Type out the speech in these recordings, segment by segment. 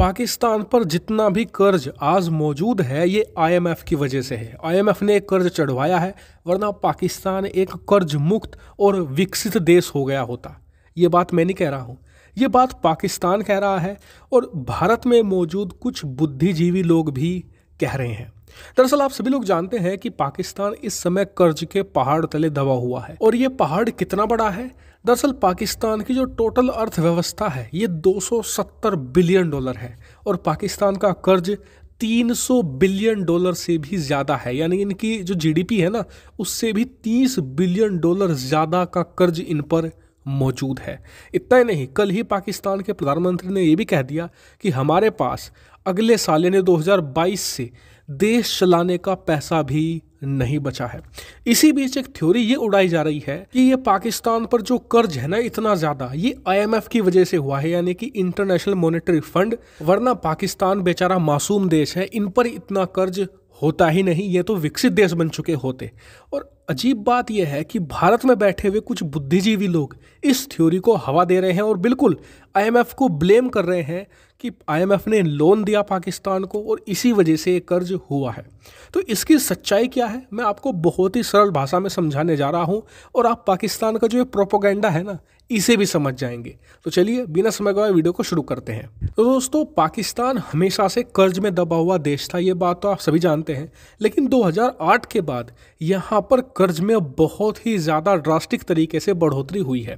पाकिस्तान पर जितना भी कर्ज आज मौजूद है ये आईएमएफ की वजह से है आईएमएफ ने कर्ज चढ़वाया है वरना पाकिस्तान एक कर्ज मुक्त और विकसित देश हो गया होता ये बात मैं नहीं कह रहा हूँ ये बात पाकिस्तान कह रहा है और भारत में मौजूद कुछ बुद्धिजीवी लोग भी कह रहे हैं दरअसल आप सभी लोग जानते हैं कि पाकिस्तान इस समय कर्ज के पहाड़ तले दबा हुआ है और ये पहाड़ कितना बड़ा है दरअसल पाकिस्तान की जो टोटल अर्थव्यवस्था है ये 270 बिलियन डॉलर है और पाकिस्तान का कर्ज 300 बिलियन डॉलर से भी ज़्यादा है यानी इनकी जो जीडीपी है ना उससे भी 30 बिलियन डॉलर ज़्यादा का कर्ज इन पर मौजूद है इतना ही नहीं कल ही पाकिस्तान के प्रधानमंत्री ने यह भी कह दिया कि हमारे पास अगले साल यानी 2022 से देश चलाने का पैसा भी नहीं बचा है इसी बीच एक थ्योरी ये उड़ाई जा रही है कि ये पाकिस्तान पर जो कर्ज है ना इतना ज्यादा ये आईएमएफ की वजह से हुआ है यानी कि इंटरनेशनल मॉनेटरी फंड वरना पाकिस्तान बेचारा मासूम देश है इन पर इतना कर्ज होता ही नहीं ये तो विकसित देश बन चुके होते और अजीब बात यह है कि भारत में बैठे हुए कुछ बुद्धिजीवी लोग इस थ्योरी को हवा दे रहे हैं और बिल्कुल आईएमएफ को ब्लेम कर रहे हैं कि आईएमएफ ने लोन दिया पाकिस्तान को और इसी वजह से ये कर्ज हुआ है तो इसकी सच्चाई क्या है मैं आपको बहुत ही सरल भाषा में समझाने जा रहा हूँ और आप पाकिस्तान का जो ये प्रोपोगेंडा है ना इसे भी समझ जाएंगे तो चलिए बिना समय गवाए वीडियो को शुरू करते हैं तो दोस्तों पाकिस्तान हमेशा से कर्ज में दबा हुआ देश था ये बात तो आप सभी जानते हैं लेकिन 2008 के बाद यहाँ पर कर्ज में बहुत ही ज़्यादा ड्रास्टिक तरीके से बढ़ोतरी हुई है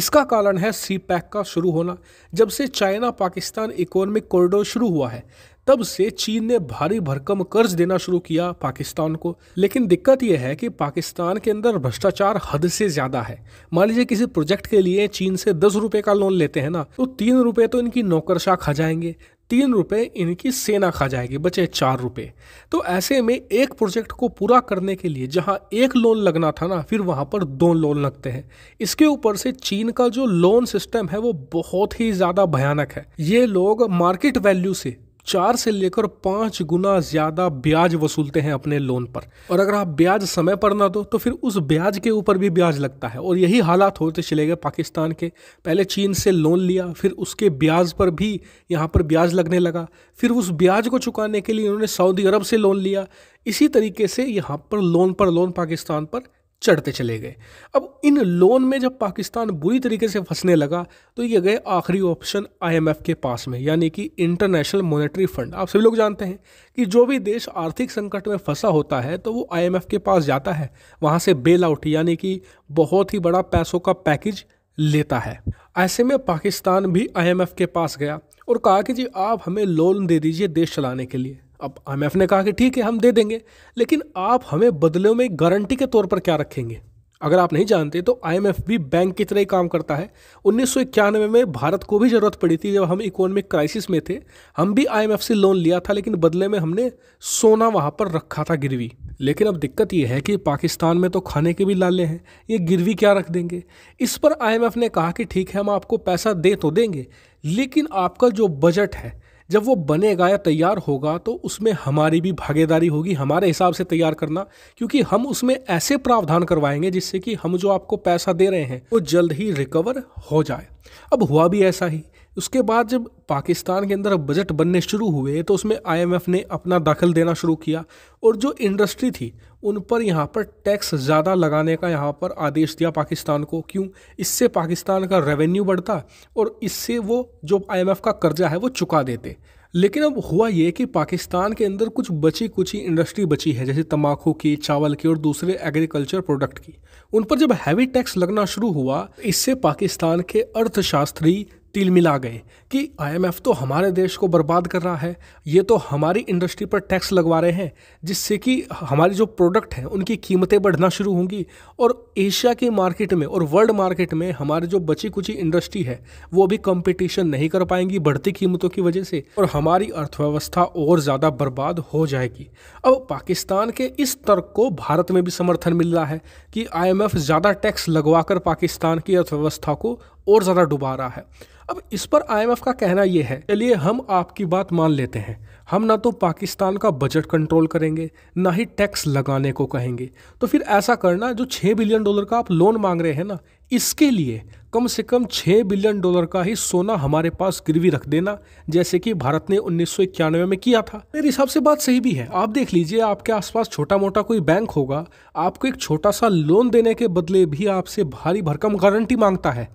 इसका कारण है सी पैक का शुरू होना जब से चाइना पाकिस्तान इकोनॉमिक कॉरिडोर शुरू हुआ है तब से चीन ने भारी भरकम कर्ज देना शुरू किया पाकिस्तान को लेकिन दिक्कत यह है कि पाकिस्तान के अंदर भ्रष्टाचार हद से ज़्यादा है मान लीजिए किसी प्रोजेक्ट के लिए चीन से दस रुपये का लोन लेते हैं ना तो तीन रुपये तो इनकी नौकरशाह खा जाएंगे तीन रुपये इनकी सेना खा जाएगी बचे चार रुपये तो ऐसे में एक प्रोजेक्ट को पूरा करने के लिए जहाँ एक लोन लगना था ना फिर वहाँ पर दो लोन लगते हैं इसके ऊपर से चीन का जो लोन सिस्टम है वो बहुत ही ज़्यादा भयानक है ये लोग मार्केट वैल्यू से चार से लेकर पाँच गुना ज़्यादा ब्याज वसूलते हैं अपने लोन पर और अगर आप ब्याज समय पर ना दो तो फिर उस ब्याज के ऊपर भी ब्याज लगता है और यही हालात होते चले गए पाकिस्तान के पहले चीन से लोन लिया फिर उसके ब्याज पर भी यहाँ पर ब्याज लगने लगा फिर उस ब्याज को चुकाने के लिए उन्होंने सऊदी अरब से लोन लिया इसी तरीके से यहाँ पर लोन पर लोन पाकिस्तान पर चढ़ते चले गए अब इन लोन में जब पाकिस्तान बुरी तरीके से फंसने लगा तो ये गए आखिरी ऑप्शन आईएमएफ के पास में यानी कि इंटरनेशनल मॉनेटरी फंड आप सभी लोग जानते हैं कि जो भी देश आर्थिक संकट में फंसा होता है तो वो आईएमएफ के पास जाता है वहाँ से बेल आउट यानी कि बहुत ही बड़ा पैसों का पैकेज लेता है ऐसे में पाकिस्तान भी आईएमएफ के पास गया और कहा कि जी आप हमें लोन दे दीजिए देश चलाने के लिए अब आई ने कहा कि ठीक है हम दे देंगे लेकिन आप हमें बदले में गारंटी के तौर पर क्या रखेंगे अगर आप नहीं जानते तो आईएमएफ भी बैंक की तरह ही काम करता है उन्नीस में भारत को भी ज़रूरत पड़ी थी जब हम इकोनॉमिक क्राइसिस में थे हम भी आईएमएफ से लोन लिया था लेकिन बदले में हमने सोना वहाँ पर रखा था गिरवी लेकिन अब दिक्कत यह है कि पाकिस्तान में तो खाने के भी लाले हैं ये गिरवी क्या रख देंगे इस पर आई ने कहा कि ठीक है हम आपको पैसा दे तो देंगे लेकिन आपका जो बजट है जब वो बनेगा या तैयार होगा तो उसमें हमारी भी भागीदारी होगी हमारे हिसाब से तैयार करना क्योंकि हम उसमें ऐसे प्रावधान करवाएंगे जिससे कि हम जो आपको पैसा दे रहे हैं वो जल्द ही रिकवर हो जाए अब हुआ भी ऐसा ही उसके बाद जब पाकिस्तान के अंदर बजट बनने शुरू हुए तो उसमें आईएमएफ ने अपना दखल देना शुरू किया और जो इंडस्ट्री थी उन पर यहाँ पर टैक्स ज़्यादा लगाने का यहाँ पर आदेश दिया पाकिस्तान को क्यों इससे पाकिस्तान का रेवेन्यू बढ़ता और इससे वो जो आईएमएफ का कर्जा है वो चुका देते लेकिन अब हुआ ये कि पाकिस्तान के अंदर कुछ बची कुछ ही इंडस्ट्री बची है जैसे तम्बाकू की चावल की और दूसरे एग्रीकल्चर प्रोडक्ट की उन पर जब हैवी टैक्स लगना शुरू हुआ इससे पाकिस्तान के अर्थशास्त्री तिल मिला गए कि आईएमएफ तो हमारे देश को बर्बाद कर रहा है ये तो हमारी इंडस्ट्री पर टैक्स लगवा रहे हैं जिससे कि हमारी जो प्रोडक्ट हैं उनकी कीमतें बढ़ना शुरू होंगी और एशिया की मार्केट में और वर्ल्ड मार्केट में हमारी जो बची कुची इंडस्ट्री है वो भी कंपटीशन नहीं कर पाएंगी बढ़ती कीमतों की वजह से और हमारी अर्थव्यवस्था और ज़्यादा बर्बाद हो जाएगी अब पाकिस्तान के इस तर्क को भारत में भी समर्थन मिल रहा है कि आई ज़्यादा टैक्स लगवा पाकिस्तान की अर्थव्यवस्था को और ज़्यादा डुबा रहा है अब इस पर आईएमएफ का कहना यह है चलिए हम आपकी बात मान लेते हैं हम ना तो पाकिस्तान का बजट कंट्रोल करेंगे ना ही टैक्स लगाने को कहेंगे तो फिर ऐसा करना जो छः बिलियन डॉलर का आप लोन मांग रहे हैं ना इसके लिए कम से कम 6 बिलियन डॉलर का ही सोना हमारे पास गिरवी रख देना जैसे कि भारत ने उन्नीस में किया था मेरे हिसाब से बात सही भी है आप देख लीजिए आपके आसपास छोटा मोटा कोई बैंक होगा आपको एक छोटा सा लोन देने के बदले भी आपसे भारी भरकम गारंटी मांगता है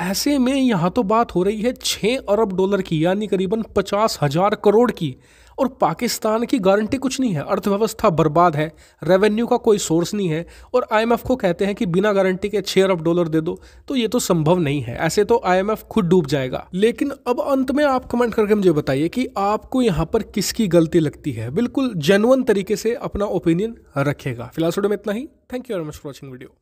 ऐसे में यहाँ तो बात हो रही है छः अरब डॉलर की यानी करीबन पचास हजार करोड़ की और पाकिस्तान की गारंटी कुछ नहीं है अर्थव्यवस्था बर्बाद है रेवेन्यू का कोई सोर्स नहीं है और आईएमएफ को कहते हैं कि बिना गारंटी के छः अरब डॉलर दे दो तो ये तो संभव नहीं है ऐसे तो आईएमएफ खुद डूब जाएगा लेकिन अब अंत में आप कमेंट करके मुझे बताइए कि आपको यहाँ पर किसकी गलती लगती है बिल्कुल जेनुअन तरीके से अपना ओपिनियन रखेगा फिलहाल में इतना ही thank you very much for watching video